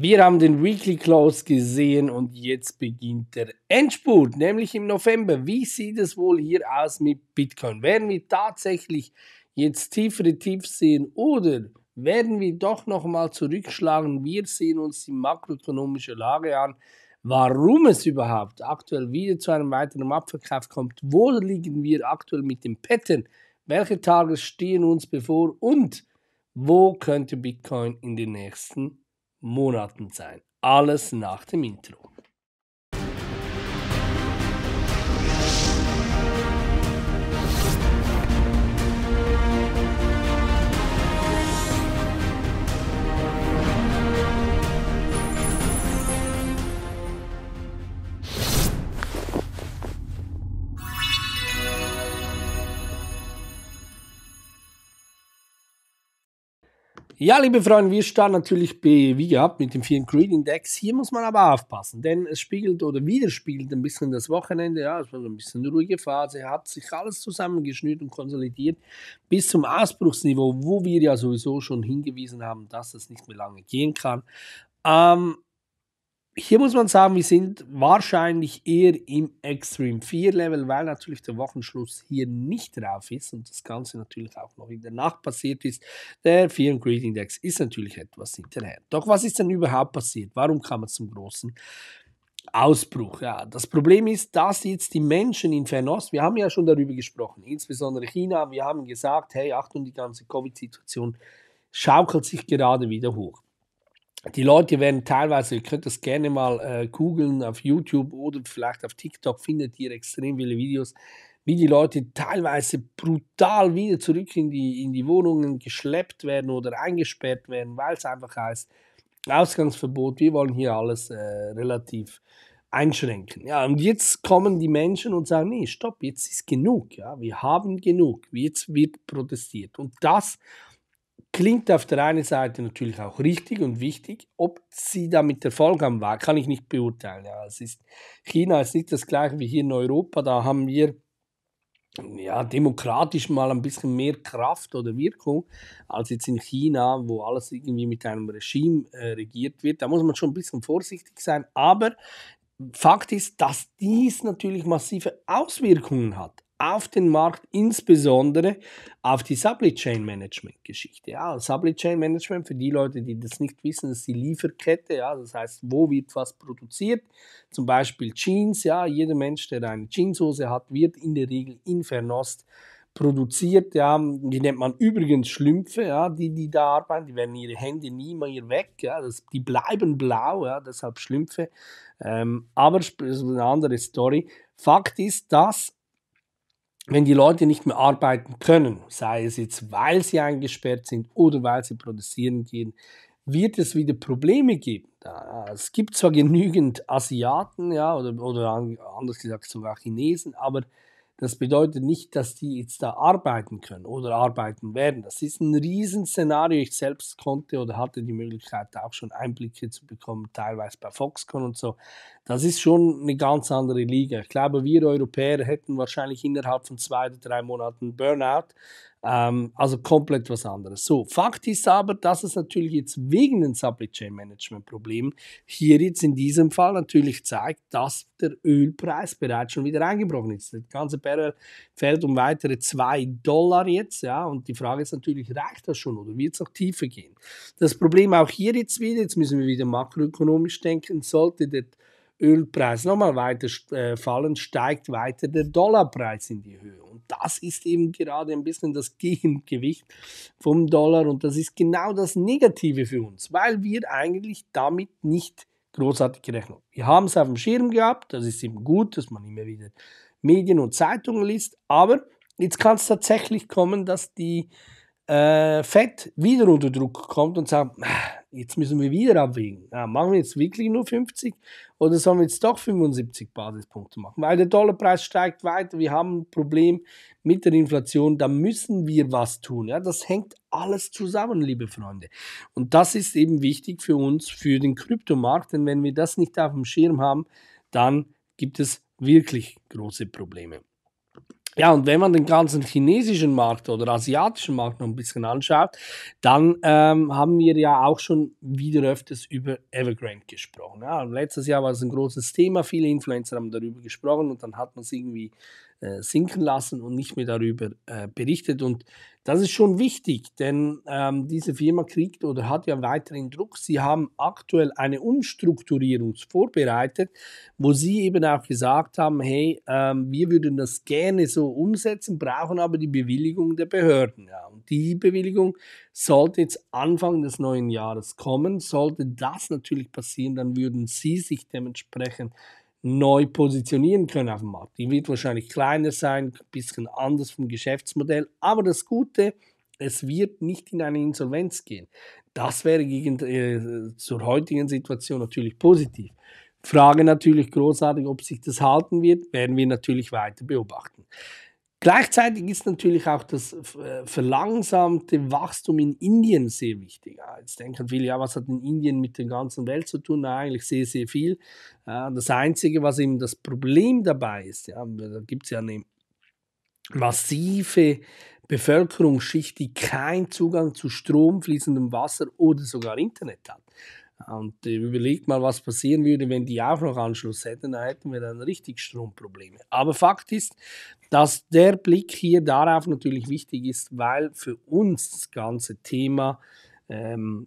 Wir haben den Weekly Close gesehen und jetzt beginnt der Endspurt, nämlich im November. Wie sieht es wohl hier aus mit Bitcoin? Werden wir tatsächlich jetzt tiefere Tiefs sehen oder werden wir doch nochmal zurückschlagen? Wir sehen uns die makroökonomische Lage an. Warum es überhaupt aktuell wieder zu einem weiteren Abverkauf kommt, wo liegen wir aktuell mit dem Pattern? Welche Tage stehen uns bevor und wo könnte Bitcoin in den nächsten Monaten sein. Alles nach dem Intro. Ja, liebe Freunde, wir starten natürlich wie gehabt mit dem 4 Green Index. Hier muss man aber aufpassen, denn es spiegelt oder widerspiegelt ein bisschen das Wochenende. Ja, es war ein bisschen eine ruhige Phase, hat sich alles zusammengeschnürt und konsolidiert bis zum Ausbruchsniveau, wo wir ja sowieso schon hingewiesen haben, dass es nicht mehr lange gehen kann. Ähm, hier muss man sagen, wir sind wahrscheinlich eher im Extreme 4 Level, weil natürlich der Wochenschluss hier nicht drauf ist und das Ganze natürlich auch noch in der Nacht passiert ist. Der 4 Greed Index ist natürlich etwas hinterher. Doch was ist denn überhaupt passiert? Warum kam es zum großen Ausbruch? Ja, das Problem ist, dass jetzt die Menschen in Fernost, wir haben ja schon darüber gesprochen, insbesondere China, wir haben gesagt, hey, Achtung, die ganze Covid-Situation schaukelt sich gerade wieder hoch die Leute werden teilweise, ihr könnt das gerne mal äh, googeln auf YouTube oder vielleicht auf TikTok, findet ihr extrem viele Videos, wie die Leute teilweise brutal wieder zurück in die, in die Wohnungen geschleppt werden oder eingesperrt werden, weil es einfach heißt, Ausgangsverbot, wir wollen hier alles äh, relativ einschränken. Ja, und jetzt kommen die Menschen und sagen, nee, stopp, jetzt ist genug, ja, wir haben genug, jetzt wird protestiert. Und das klingt auf der einen Seite natürlich auch richtig und wichtig. Ob sie damit Erfolg haben war, kann ich nicht beurteilen. Ja, es ist, China ist nicht das gleiche wie hier in Europa. Da haben wir ja, demokratisch mal ein bisschen mehr Kraft oder Wirkung als jetzt in China, wo alles irgendwie mit einem Regime äh, regiert wird. Da muss man schon ein bisschen vorsichtig sein. Aber Fakt ist, dass dies natürlich massive Auswirkungen hat auf den Markt, insbesondere auf die Supply Chain Management Geschichte. Ja, Supply Chain Management, für die Leute, die das nicht wissen, ist die Lieferkette. Ja, das heißt, wo wird was produziert? Zum Beispiel Jeans. Ja, jeder Mensch, der eine Jeanshose hat, wird in der Regel in Fernost produziert. Ja, die nennt man übrigens Schlümpfe, ja, die, die da arbeiten. Die werden ihre Hände nie mehr weg. Ja, das, die bleiben blau, ja, deshalb Schlümpfe. Ähm, aber das ist eine andere Story. Fakt ist, dass wenn die Leute nicht mehr arbeiten können, sei es jetzt, weil sie eingesperrt sind oder weil sie protestieren gehen, wird es wieder Probleme geben. Es gibt zwar genügend Asiaten, ja, oder, oder anders gesagt sogar Chinesen, aber das bedeutet nicht, dass die jetzt da arbeiten können oder arbeiten werden. Das ist ein Riesenszenario. Ich selbst konnte oder hatte die Möglichkeit, auch schon Einblicke zu bekommen, teilweise bei Foxconn und so. Das ist schon eine ganz andere Liga. Ich glaube, wir Europäer hätten wahrscheinlich innerhalb von zwei oder drei Monaten Burnout. Ähm, also komplett was anderes. So, Fakt ist aber, dass es natürlich jetzt wegen den Supply Chain Management Problemen hier jetzt in diesem Fall natürlich zeigt, dass der Ölpreis bereits schon wieder eingebrochen ist. Das ganze Barrel fällt um weitere zwei Dollar jetzt, ja, und die Frage ist natürlich, reicht das schon oder wird es noch tiefer gehen? Das Problem auch hier jetzt wieder, jetzt müssen wir wieder makroökonomisch denken, sollte der Ölpreis nochmal weiter äh, fallen, steigt weiter der Dollarpreis in die Höhe. Und das ist eben gerade ein bisschen das Gegengewicht vom Dollar und das ist genau das Negative für uns, weil wir eigentlich damit nicht großartig gerechnet. Wir haben es auf dem Schirm gehabt, das ist eben gut, dass man immer wieder Medien und Zeitungen liest, aber jetzt kann es tatsächlich kommen, dass die äh, FED wieder unter Druck kommt und sagt, ah, jetzt müssen wir wieder abwägen. Ja, machen wir jetzt wirklich nur 50 oder sollen wir jetzt doch 75 Basispunkte machen? Weil der Dollarpreis steigt weiter, wir haben ein Problem mit der Inflation, da müssen wir was tun. Ja, das hängt alles zusammen, liebe Freunde. Und das ist eben wichtig für uns, für den Kryptomarkt, denn wenn wir das nicht auf dem Schirm haben, dann gibt es wirklich große Probleme. Ja, und wenn man den ganzen chinesischen Markt oder asiatischen Markt noch ein bisschen anschaut, dann ähm, haben wir ja auch schon wieder öfters über Evergrande gesprochen. Ja, letztes Jahr war es ein großes Thema, viele Influencer haben darüber gesprochen und dann hat man es irgendwie äh, sinken lassen und nicht mehr darüber äh, berichtet. Und das ist schon wichtig, denn ähm, diese Firma kriegt oder hat ja weiterhin Druck. Sie haben aktuell eine Umstrukturierung vorbereitet, wo sie eben auch gesagt haben, hey, ähm, wir würden das gerne so umsetzen, brauchen aber die Bewilligung der Behörden. Ja. Und die Bewilligung sollte jetzt Anfang des neuen Jahres kommen. Sollte das natürlich passieren, dann würden sie sich dementsprechend neu positionieren können auf dem Markt. Die wird wahrscheinlich kleiner sein, ein bisschen anders vom Geschäftsmodell, aber das Gute, es wird nicht in eine Insolvenz gehen. Das wäre gegen, äh, zur heutigen Situation natürlich positiv. Frage natürlich großartig, ob sich das halten wird, werden wir natürlich weiter beobachten. Gleichzeitig ist natürlich auch das äh, verlangsamte Wachstum in Indien sehr wichtig. Jetzt denken viele, ja, was hat in Indien mit der ganzen Welt zu tun? Na, eigentlich sehr, sehr viel. Das Einzige, was eben das Problem dabei ist, ja, da gibt es ja eine massive Bevölkerungsschicht, die keinen Zugang zu Strom, fließendem Wasser oder sogar Internet hat. Und äh, überlegt mal, was passieren würde, wenn die auch noch Anschluss hätten, dann hätten wir dann richtig Stromprobleme. Aber Fakt ist, dass der Blick hier darauf natürlich wichtig ist, weil für uns das ganze Thema ähm,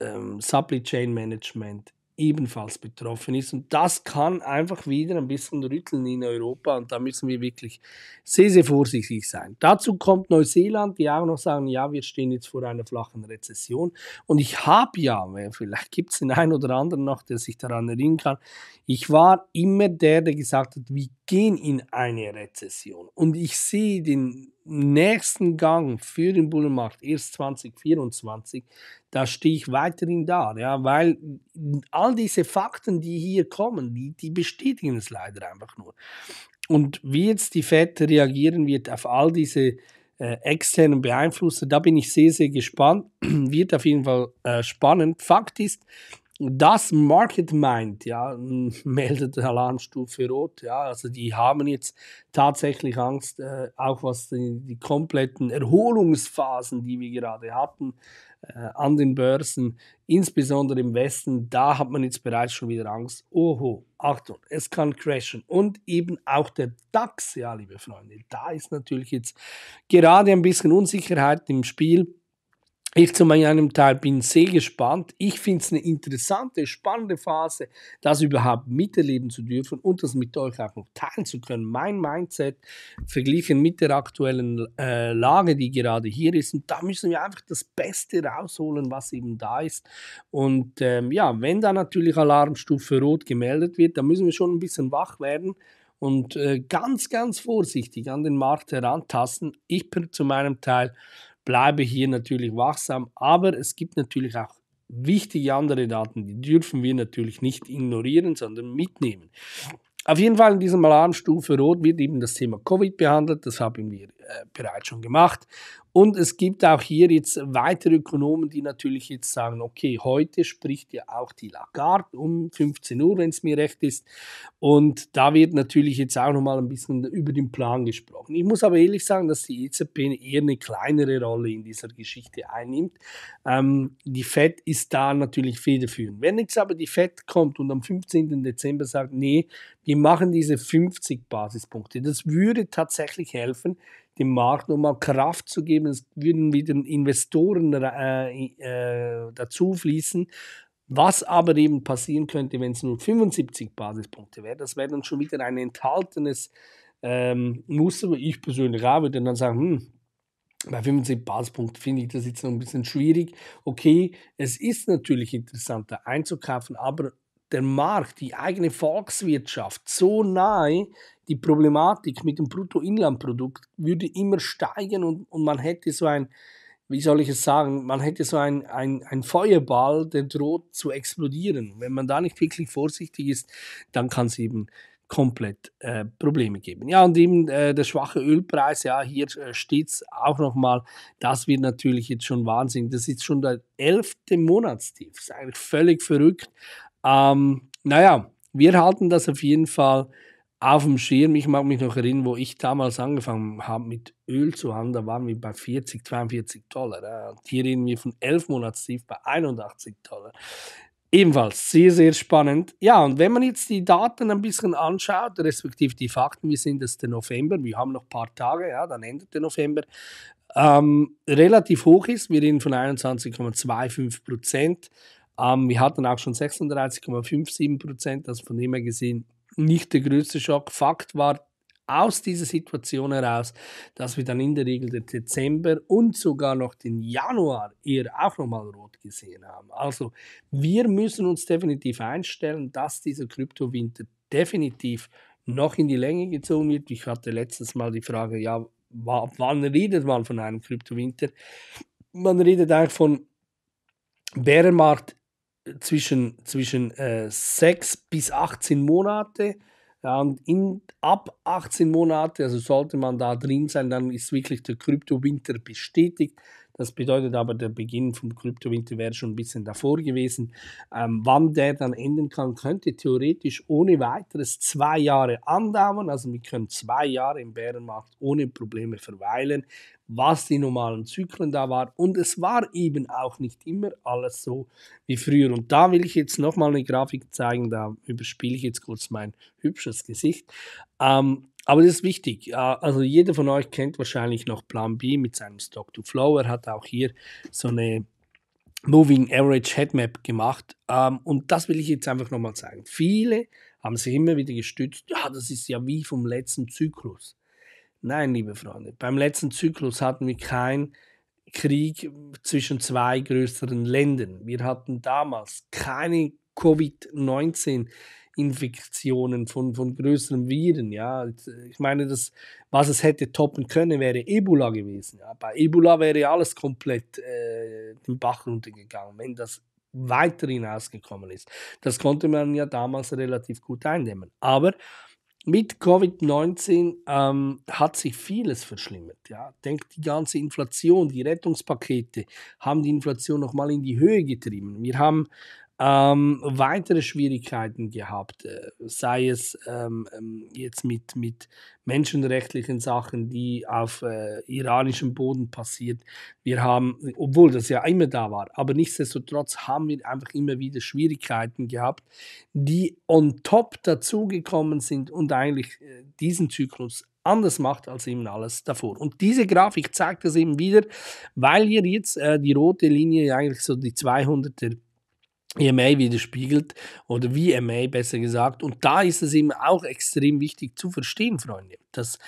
ähm, Supply Chain Management ebenfalls betroffen ist. Und das kann einfach wieder ein bisschen rütteln in Europa und da müssen wir wirklich sehr, sehr vorsichtig sein. Dazu kommt Neuseeland, die auch noch sagen, ja, wir stehen jetzt vor einer flachen Rezession. Und ich habe ja, vielleicht gibt es den einen oder anderen noch, der sich daran erinnern kann, ich war immer der, der gesagt hat, wie gehen in eine Rezession. Und ich sehe den nächsten Gang für den Bullenmarkt erst 2024. Da stehe ich weiterhin da, ja, weil all diese Fakten, die hier kommen, die, die bestätigen es leider einfach nur. Und wie jetzt die FED reagieren wird auf all diese äh, externen Beeinflusser, da bin ich sehr, sehr gespannt. wird auf jeden Fall äh, spannend. Fakt ist, das MarketMind ja, meldet Alarmstufe Rot. Ja, also die haben jetzt tatsächlich Angst, äh, auch was die, die, kompletten Erholungsphasen, die wir gerade hatten, äh, an den Börsen, insbesondere im Westen, da hat man jetzt bereits schon wieder Angst. Oho, Achtung, es kann crashen. Und eben auch der DAX, ja, liebe Freunde, da ist natürlich jetzt gerade ein bisschen Unsicherheit im Spiel ich zu meinem Teil bin sehr gespannt. Ich finde es eine interessante, spannende Phase, das überhaupt miterleben zu dürfen und das mit euch auch noch teilen zu können. Mein Mindset verglichen mit der aktuellen äh, Lage, die gerade hier ist. Und da müssen wir einfach das Beste rausholen, was eben da ist. Und ähm, ja, wenn da natürlich Alarmstufe Rot gemeldet wird, dann müssen wir schon ein bisschen wach werden und äh, ganz, ganz vorsichtig an den Markt herantasten. Ich bin zu meinem Teil Bleibe hier natürlich wachsam, aber es gibt natürlich auch wichtige andere Daten, die dürfen wir natürlich nicht ignorieren, sondern mitnehmen. Auf jeden Fall in diesem Alarmstufe Rot wird eben das Thema Covid behandelt, das haben wir äh, bereits schon gemacht. Und es gibt auch hier jetzt weitere Ökonomen, die natürlich jetzt sagen, okay, heute spricht ja auch die Lagarde um 15 Uhr, wenn es mir recht ist. Und da wird natürlich jetzt auch nochmal ein bisschen über den Plan gesprochen. Ich muss aber ehrlich sagen, dass die EZB eher eine kleinere Rolle in dieser Geschichte einnimmt. Ähm, die Fed ist da natürlich federführend. Wenn jetzt aber die Fed kommt und am 15. Dezember sagt, nee, wir machen diese 50 Basispunkte, das würde tatsächlich helfen, dem Markt nochmal Kraft zu geben. Es würden wieder Investoren äh, äh, dazu fließen. Was aber eben passieren könnte, wenn es nur 75 Basispunkte wäre, das wäre dann schon wieder ein enthaltenes ähm, Muster. Ich persönlich auch würde dann sagen, hm, bei 75 Basispunkten finde ich das jetzt noch ein bisschen schwierig. Okay, es ist natürlich interessanter einzukaufen, aber der Markt, die eigene Volkswirtschaft so nahe die Problematik mit dem Bruttoinlandprodukt würde immer steigen und, und man hätte so ein, wie soll ich es sagen, man hätte so ein, ein, ein Feuerball, der droht zu explodieren. wenn man da nicht wirklich vorsichtig ist, dann kann es eben komplett äh, Probleme geben. Ja, und eben äh, der schwache Ölpreis, ja, hier äh, steht es auch nochmal, das wird natürlich jetzt schon Wahnsinn. Das ist schon der elfte Monatstief, ist eigentlich völlig verrückt. Ähm, naja, wir halten das auf jeden Fall auf dem Schirm. Ich mag mich noch erinnern, wo ich damals angefangen habe mit Öl zu handeln, da waren wir bei 40, 42 Dollar. Und hier reden wir von 11 Monats tief bei 81 Dollar. Ebenfalls sehr, sehr spannend. Ja, und wenn man jetzt die Daten ein bisschen anschaut, respektive die Fakten, wir sind es der November, wir haben noch ein paar Tage, ja, dann endet der November, ähm, relativ hoch ist. Wir reden von 21,25 Prozent. Ähm, wir hatten auch schon 36,57 Prozent, also von dem her gesehen nicht der größte Schock. Fakt war aus dieser Situation heraus, dass wir dann in der Regel den Dezember und sogar noch den Januar eher auch nochmal rot gesehen haben. Also wir müssen uns definitiv einstellen, dass dieser Kryptowinter definitiv noch in die Länge gezogen wird. Ich hatte letztes Mal die Frage, ja, wann redet man von einem Kryptowinter? Man redet eigentlich von Bärenmarkt zwischen, zwischen äh, 6 bis 18 Monate. Ja, und in, ab 18 Monate, also sollte man da drin sein, dann ist wirklich der Kryptowinter bestätigt. Das bedeutet aber, der Beginn vom Kryptowinter wäre schon ein bisschen davor gewesen. Ähm, wann der dann enden kann, könnte theoretisch ohne weiteres zwei Jahre andauern. Also wir können zwei Jahre im Bärenmarkt ohne Probleme verweilen, was die normalen Zyklen da waren. Und es war eben auch nicht immer alles so wie früher. Und da will ich jetzt nochmal eine Grafik zeigen, da überspiele ich jetzt kurz mein hübsches Gesicht. Ähm, aber das ist wichtig. Also jeder von euch kennt wahrscheinlich noch Plan B mit seinem Stock to Flow. Er hat auch hier so eine Moving Average Headmap gemacht. Ähm, und das will ich jetzt einfach nochmal zeigen. Viele haben sich immer wieder gestützt, ja, das ist ja wie vom letzten Zyklus. Nein, liebe Freunde, beim letzten Zyklus hatten wir keinen Krieg zwischen zwei größeren Ländern. Wir hatten damals keine Covid-19. Infektionen, von, von größeren Viren. Ja, äh, ich meine, das, was es hätte toppen können, wäre Ebola gewesen. Ja. Bei Ebola wäre alles komplett äh, den Bach runtergegangen, wenn das weiter hinausgekommen ist. Das konnte man ja damals relativ gut eindämmen. Aber mit Covid-19 ähm, hat sich vieles verschlimmert. Ja. Denkt die ganze Inflation, die Rettungspakete haben die Inflation nochmal in die Höhe getrieben. Wir haben ähm, weitere Schwierigkeiten gehabt, äh, sei es ähm, ähm, jetzt mit, mit menschenrechtlichen Sachen, die auf äh, iranischem Boden passiert. Wir haben, obwohl das ja immer da war, aber nichtsdestotrotz haben wir einfach immer wieder Schwierigkeiten gehabt, die on top dazugekommen sind und eigentlich äh, diesen Zyklus anders macht als eben alles davor. Und diese Grafik zeigt das eben wieder, weil hier jetzt äh, die rote Linie eigentlich so die 200er EMA widerspiegelt oder wie EMA besser gesagt. Und da ist es eben auch extrem wichtig zu verstehen, Freunde. Das,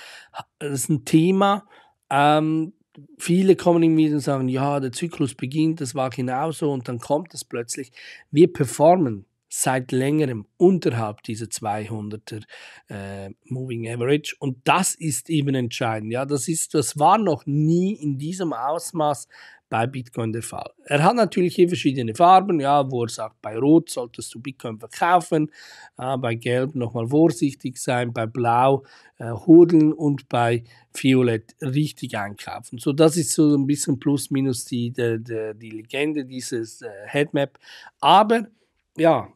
ist äh, ein Thema. Ähm, viele kommen irgendwie und sagen, ja, der Zyklus beginnt, das war genauso und dann kommt es plötzlich. Wir performen seit längerem unterhalb dieser 200er äh, Moving Average. Und das ist eben entscheidend. Ja, das, ist, das war noch nie in diesem Ausmaß bei Bitcoin der Fall. Er hat natürlich hier verschiedene Farben, ja, wo er sagt, bei Rot solltest du Bitcoin verkaufen, ja, bei Gelb nochmal vorsichtig sein, bei Blau äh, hudeln und bei Violett richtig einkaufen. So, das ist so ein bisschen plus minus die, die, die, die Legende dieses äh, Headmap. Aber ja,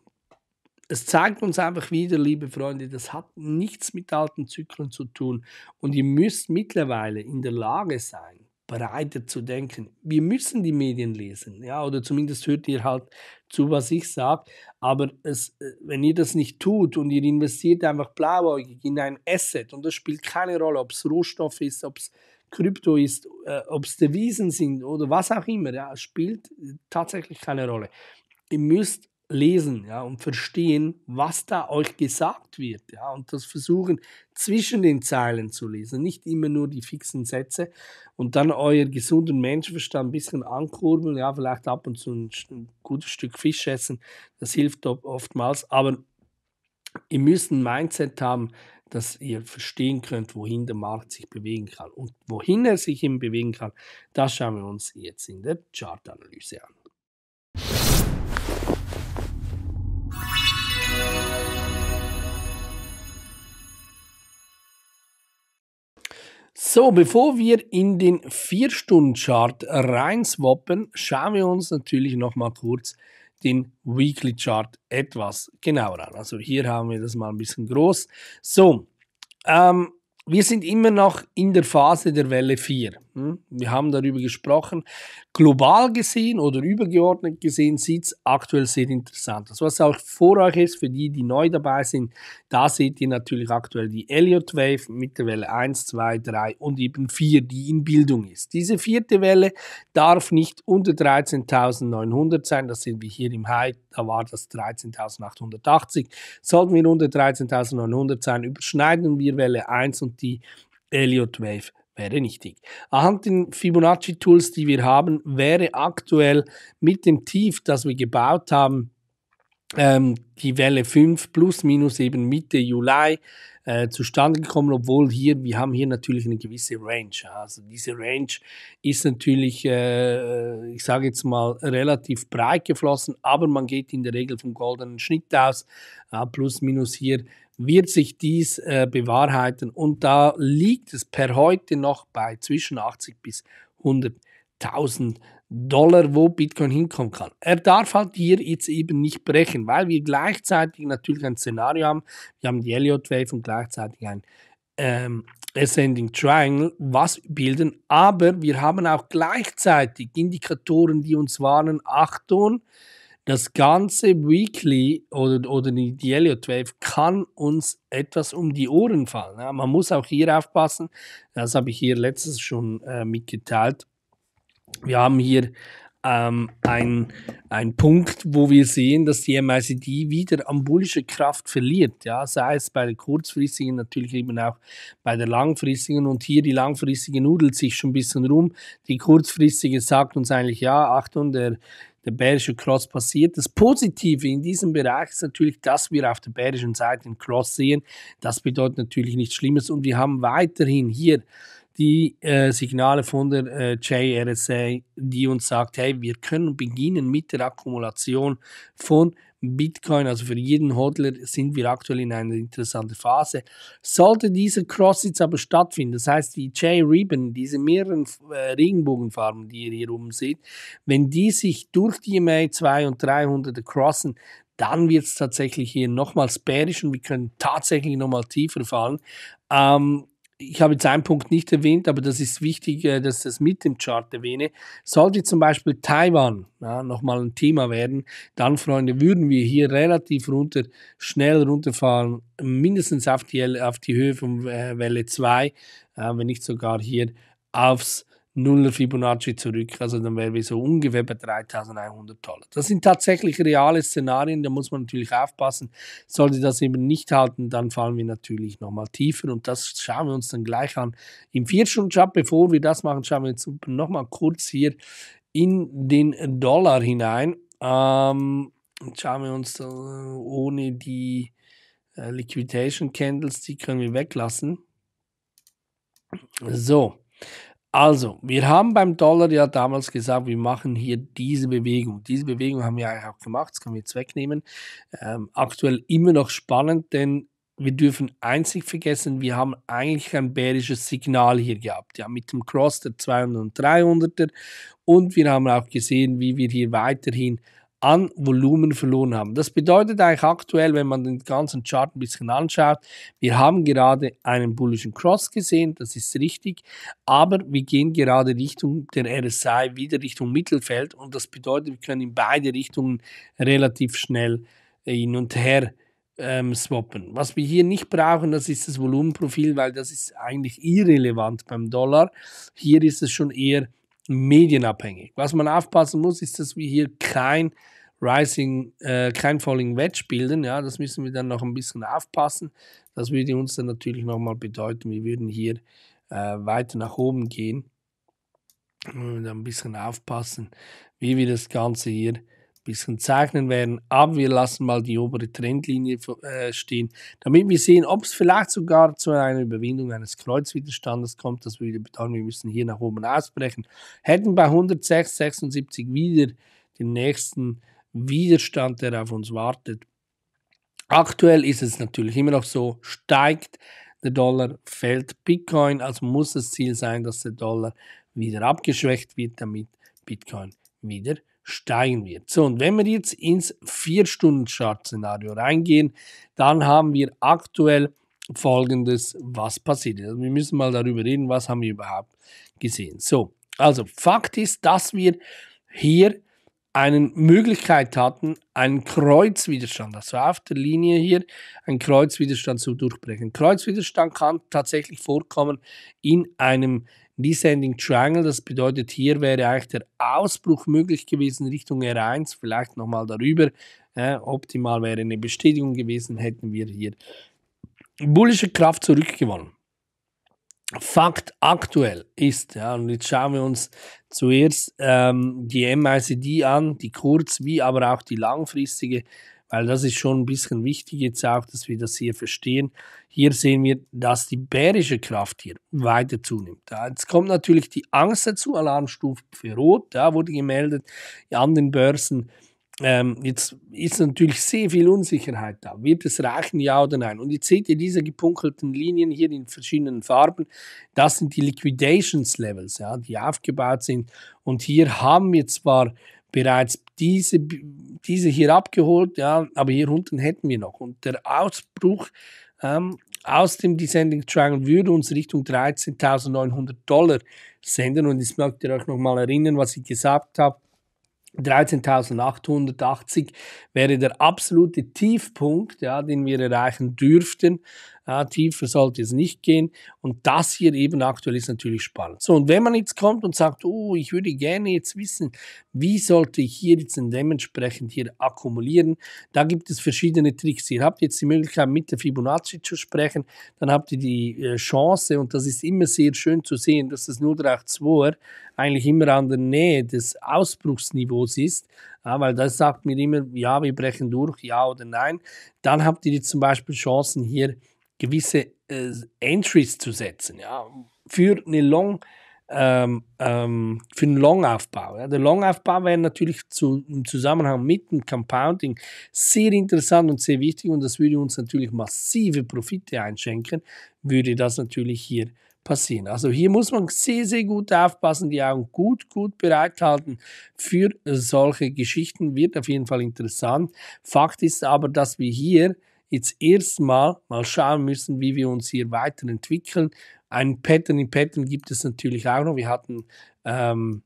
es zeigt uns einfach wieder, liebe Freunde, das hat nichts mit alten Zyklen zu tun. Und ihr müsst mittlerweile in der Lage sein, breiter zu denken. Wir müssen die Medien lesen, ja, oder zumindest hört ihr halt zu, was ich sage. Aber es, äh, wenn ihr das nicht tut und ihr investiert einfach blauäugig in ein Asset und das spielt keine Rolle, ob es Rohstoff ist, ob es Krypto ist, äh, ob es Devisen sind oder was auch immer, ja, spielt äh, tatsächlich keine Rolle. Ihr müsst lesen ja, und verstehen, was da euch gesagt wird. Ja, und das versuchen, zwischen den Zeilen zu lesen, nicht immer nur die fixen Sätze und dann euer gesunden Menschenverstand ein bisschen ankurbeln, ja, vielleicht ab und zu ein, ein gutes Stück Fisch essen, das hilft oftmals, aber ihr müsst ein Mindset haben, dass ihr verstehen könnt, wohin der Markt sich bewegen kann. Und wohin er sich eben bewegen kann, das schauen wir uns jetzt in der Chartanalyse an. So, bevor wir in den 4-Stunden-Chart reinswappen, schauen wir uns natürlich nochmal kurz den Weekly Chart etwas genauer an. Also hier haben wir das mal ein bisschen groß. So, ähm, wir sind immer noch in der Phase der Welle 4. Hm? Wir haben darüber gesprochen. Global gesehen oder übergeordnet gesehen sieht es aktuell sehr interessant aus. Was auch vor euch ist, für die, die neu dabei sind, da seht ihr natürlich aktuell die Elliott Wave mit der Welle 1, 2, 3 und eben 4, die in Bildung ist. Diese vierte Welle darf nicht unter 13.900 sein. Das sind wir hier im High, da war das 13.880. Sollten wir unter 13.900 sein, überschneiden wir Welle 1 und die Elliott Wave wäre nichtig. Anhand den Fibonacci-Tools, die wir haben, wäre aktuell mit dem Tief, das wir gebaut haben, ähm, die Welle 5 plus minus eben Mitte Juli äh, zustande gekommen, obwohl hier, wir haben hier natürlich eine gewisse Range. Also diese Range ist natürlich, äh, ich sage jetzt mal, relativ breit geflossen, aber man geht in der Regel vom goldenen Schnitt aus, äh, plus minus hier wird sich dies äh, bewahrheiten. Und da liegt es per heute noch bei zwischen 80 bis 100.000 Dollar, wo Bitcoin hinkommen kann. Er darf halt hier jetzt eben nicht brechen, weil wir gleichzeitig natürlich ein Szenario haben. Wir haben die Elliott Wave und gleichzeitig ein ähm, Ascending Triangle, was bilden. Aber wir haben auch gleichzeitig Indikatoren, die uns warnen, Achtung, das ganze Weekly oder, oder die, die Elliott Wave kann uns etwas um die Ohren fallen. Ja, man muss auch hier aufpassen. Das habe ich hier letztes schon äh, mitgeteilt. Wir haben hier ähm, ein, Punkt, wo wir sehen, dass die MICD wieder an bullische Kraft verliert. Ja? Sei es bei der kurzfristigen, natürlich eben auch bei der langfristigen. Und hier die langfristige nudelt sich schon ein bisschen rum. Die kurzfristige sagt uns eigentlich, ja, Achtung, der, der Bärische Cross passiert. Das Positive in diesem Bereich ist natürlich, dass wir auf der bärischen Seite den Cross sehen. Das bedeutet natürlich nichts Schlimmes und wir haben weiterhin hier die äh, Signale von der äh, JRSA, die uns sagt, hey, wir können beginnen mit der Akkumulation von Bitcoin. Also für jeden Hodler sind wir aktuell in einer interessanten Phase. Sollte dieser Cross jetzt aber stattfinden, das heißt die J-Ribbon, diese mehreren äh, Regenbogenfarben, die ihr hier oben seht, wenn die sich durch die e MA 2 und 300 crossen, dann wird es tatsächlich hier nochmals bärisch und wir können tatsächlich nochmal tiefer fallen. Ähm, ich habe jetzt einen Punkt nicht erwähnt, aber das ist wichtig, äh, dass ich das mit dem Chart erwähne. Sollte zum Beispiel Taiwan ja, nochmal ein Thema werden, dann, Freunde, würden wir hier relativ runter, schnell runterfahren, mindestens auf die, auf die Höhe von äh, Welle 2, äh, wenn nicht sogar hier aufs Nuller Fibonacci zurück. Also dann wäre wir so ungefähr bei 3100 Dollar. Das sind tatsächlich reale Szenarien, da muss man natürlich aufpassen. Sollte das eben nicht halten, dann fallen wir natürlich nochmal tiefer und das schauen wir uns dann gleich an. Im 4 stunden job bevor wir das machen, schauen wir jetzt nochmal kurz hier in den Dollar hinein. Ähm, schauen wir uns äh, ohne die äh, Liquidation Candles, die können wir weglassen. So, also, wir haben beim Dollar ja damals gesagt, wir machen hier diese Bewegung. Diese Bewegung haben wir eigentlich auch gemacht, das können wir jetzt wegnehmen. Ähm, aktuell immer noch spannend, denn wir dürfen einzig vergessen, wir haben eigentlich ein bärisches Signal hier gehabt, ja, mit dem Cross der 200 und 300er. Und wir haben auch gesehen, wie wir hier weiterhin an Volumen verloren haben. Das bedeutet eigentlich aktuell, wenn man den ganzen Chart ein bisschen anschaut, wir haben gerade einen bullischen Cross gesehen, das ist richtig, aber wir gehen gerade Richtung der RSI, wieder Richtung Mittelfeld und das bedeutet, wir können in beide Richtungen relativ schnell äh, hin und her ähm, swappen. Was wir hier nicht brauchen, das ist das Volumenprofil, weil das ist eigentlich irrelevant beim Dollar. Hier ist es schon eher medienabhängig. Was man aufpassen muss, ist, dass wir hier kein Rising, äh, kein Falling Wedge bilden. Ja, das müssen wir dann noch ein bisschen aufpassen. Das würde uns dann natürlich nochmal bedeuten, wir würden hier äh, weiter nach oben gehen. Und ein bisschen aufpassen, wie wir das Ganze hier bisschen zeichnen werden. Aber wir lassen mal die obere Trendlinie äh, stehen, damit wir sehen, ob es vielleicht sogar zu einer Überwindung eines Kreuzwiderstandes kommt. Das würde bedeuten, wir müssen hier nach oben ausbrechen. Hätten bei 106,76 wieder den nächsten Widerstand, der auf uns wartet. Aktuell ist es natürlich immer noch so, steigt der Dollar, fällt Bitcoin, also muss das Ziel sein, dass der Dollar wieder abgeschwächt wird, damit Bitcoin wieder steigen wird. So, und wenn wir jetzt ins 4-Stunden-Chart-Szenario reingehen, dann haben wir aktuell folgendes, was passiert ist. Also wir müssen mal darüber reden, was haben wir überhaupt gesehen. So, also Fakt ist, dass wir hier eine Möglichkeit hatten, einen Kreuzwiderstand, also auf der Linie hier, einen Kreuzwiderstand zu durchbrechen. Kreuzwiderstand kann tatsächlich vorkommen in einem Descending Triangle, das bedeutet, hier wäre eigentlich der Ausbruch möglich gewesen Richtung R1, vielleicht nochmal darüber. Äh, optimal wäre eine Bestätigung gewesen, hätten wir hier bullische Kraft zurückgewonnen. Fakt aktuell ist, ja, und jetzt schauen wir uns zuerst ähm, die MICD an, die kurz- wie aber auch die langfristige weil das ist schon ein bisschen wichtig jetzt auch, dass wir das hier verstehen. Hier sehen wir, dass die bärische Kraft hier weiter zunimmt. Jetzt kommt natürlich die Angst dazu, Alarmstufe für Rot, da wurde gemeldet, an den Börsen. Ähm, jetzt ist natürlich sehr viel Unsicherheit da. Wird es reichen, ja oder nein? Und jetzt seht ihr diese gepunkelten Linien hier in verschiedenen Farben. Das sind die Liquidations Levels, ja, die aufgebaut sind. Und hier haben wir zwar bereits diese, diese hier abgeholt, ja, aber hier unten hätten wir noch. Und der Ausbruch ähm, aus dem Descending Triangle würde uns Richtung 13.900 Dollar senden. Und jetzt mögt ihr euch nochmal erinnern, was ich gesagt habe. 13.880 wäre der absolute Tiefpunkt, ja, den wir erreichen dürften. Ja, tiefer sollte es nicht gehen. Und das hier eben aktuell ist natürlich spannend. So, und wenn man jetzt kommt und sagt, oh, ich würde gerne jetzt wissen, wie sollte ich hier jetzt dementsprechend hier akkumulieren, da gibt es verschiedene Tricks. Ihr habt jetzt die Möglichkeit, mit der Fibonacci zu sprechen, dann habt ihr die äh, Chance, und das ist immer sehr schön zu sehen, dass das 0,82er eigentlich immer an der Nähe des Ausbruchsniveaus ist, ja, weil das sagt mir immer, ja, wir brechen durch, ja oder nein, dann habt ihr zum Beispiel Chancen, hier gewisse äh, Entries zu setzen, ja, für eine Long- ähm, ähm, für den Longaufbau. Ja. Der Longaufbau wäre natürlich zu, im Zusammenhang mit dem Compounding sehr interessant und sehr wichtig und das würde uns natürlich massive Profite einschenken, würde das natürlich hier passieren. Also hier muss man sehr, sehr gut aufpassen, die Augen gut, gut bereithalten für solche Geschichten. Wird auf jeden Fall interessant. Fakt ist aber, dass wir hier jetzt erstmal mal schauen müssen, wie wir uns hier weiterentwickeln. Ein Pattern in Pattern gibt es natürlich auch noch. Wir hatten ähm,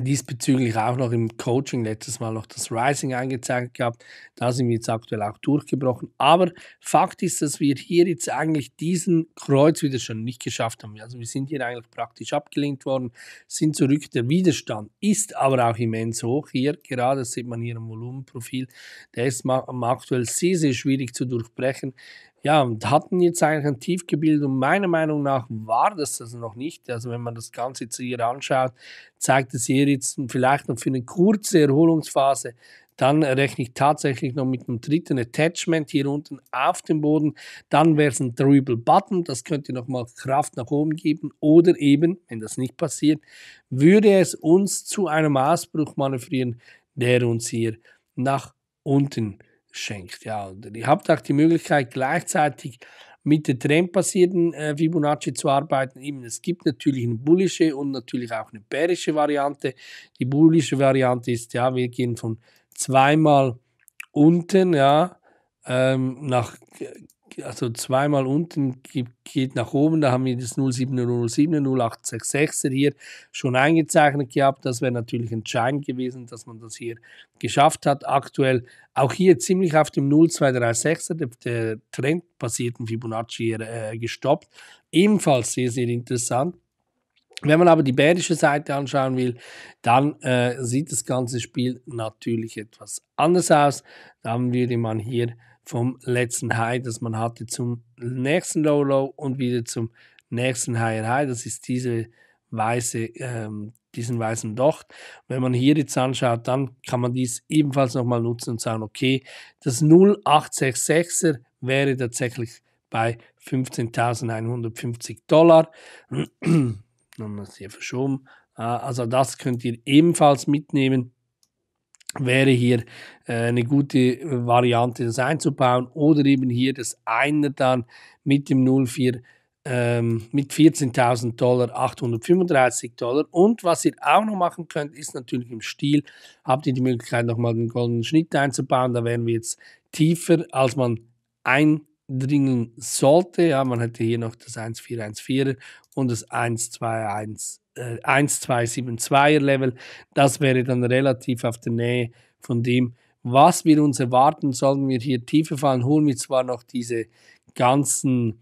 diesbezüglich auch noch im Coaching letztes Mal noch das Rising angezeigt gehabt. Da sind wir jetzt aktuell auch durchgebrochen. Aber Fakt ist, dass wir hier jetzt eigentlich diesen Kreuz wieder schon nicht geschafft haben. Also wir sind hier eigentlich praktisch abgelenkt worden, sind zurück. Der Widerstand ist aber auch immens hoch. Hier gerade, das sieht man hier im Volumenprofil, der ist aktuell sehr, sehr schwierig zu durchbrechen ja, und hatten jetzt eigentlich ein Tiefgebilde und meiner Meinung nach war das das noch nicht. Also wenn man das Ganze jetzt hier anschaut, zeigt es hier jetzt vielleicht noch für eine kurze Erholungsphase. Dann rechne ich tatsächlich noch mit einem dritten Attachment hier unten auf dem Boden. Dann wäre es ein Dribble Button, das könnte nochmal Kraft nach oben geben. Oder eben, wenn das nicht passiert, würde es uns zu einem Ausbruch manövrieren, der uns hier nach unten schenkt. Ja, und ihr habt auch die Möglichkeit, gleichzeitig mit der trendbasierten äh, Fibonacci zu arbeiten. Eben, es gibt natürlich eine bullische und natürlich auch eine bärische Variante. Die bullische Variante ist, ja, wir gehen von zweimal unten, ja, ähm, nach also zweimal unten geht nach oben. Da haben wir das 07007, 0866er hier schon eingezeichnet gehabt. Das wäre natürlich entscheidend gewesen, dass man das hier geschafft hat. Aktuell auch hier ziemlich auf dem 0236er, der, der trendbasierten Fibonacci hier äh, gestoppt. Ebenfalls sehr, sehr interessant. Wenn man aber die bärische Seite anschauen will, dann äh, sieht das ganze Spiel natürlich etwas anders aus. Dann würde man den Mann hier vom letzten High, das man hatte, zum nächsten Low Low und wieder zum nächsten Higher High. Das ist diese weiße, ähm, diesen weißen Docht. Wenn man hier jetzt anschaut, dann kann man dies ebenfalls nochmal nutzen und sagen, okay, das 0866er wäre tatsächlich bei 15.150 Dollar. Dann Haben wir es hier verschoben. Ah, also das könnt ihr ebenfalls mitnehmen wäre hier äh, eine gute Variante, das einzubauen. Oder eben hier, das eine dann mit dem 04 ähm, mit 14.000 Dollar 835 Dollar. Und was ihr auch noch machen könnt, ist natürlich im Stil, habt ihr die Möglichkeit, nochmal den goldenen Schnitt einzubauen. Da wären wir jetzt tiefer, als man eindringen sollte. Ja, man hätte hier noch das 1414 und das 121 1272er äh, Level. Das wäre dann relativ auf der Nähe von dem, was wir uns erwarten. Sollten wir hier tiefer fallen, holen wir zwar noch diese ganzen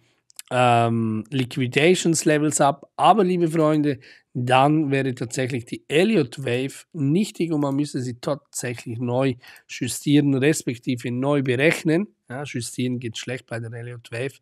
ähm, Liquidations Levels ab, aber liebe Freunde, dann wäre tatsächlich die Elliott Wave nichtig und man müsste sie tatsächlich neu justieren, respektive neu berechnen. Ja, justieren geht schlecht bei der Elliott Wave,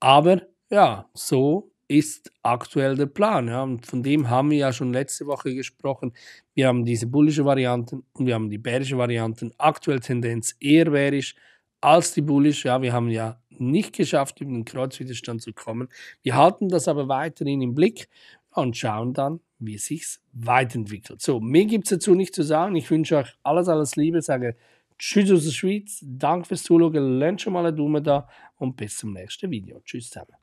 aber ja, so ist aktuell der Plan. Ja? Und von dem haben wir ja schon letzte Woche gesprochen. Wir haben diese bullische Varianten und wir haben die bärische Varianten. Aktuell Tendenz eher bärisch als die bullische. Ja, wir haben ja nicht geschafft, über den Kreuzwiderstand zu kommen. Wir halten das aber weiterhin im Blick und schauen dann, wie sich weiterentwickelt. So, mehr gibt es dazu nicht zu sagen. Ich wünsche euch alles, alles Liebe. Sage Tschüss aus der Schweiz. Danke fürs Zuschauen. Lernt schon mal eine Dumme da und bis zum nächsten Video. Tschüss zusammen.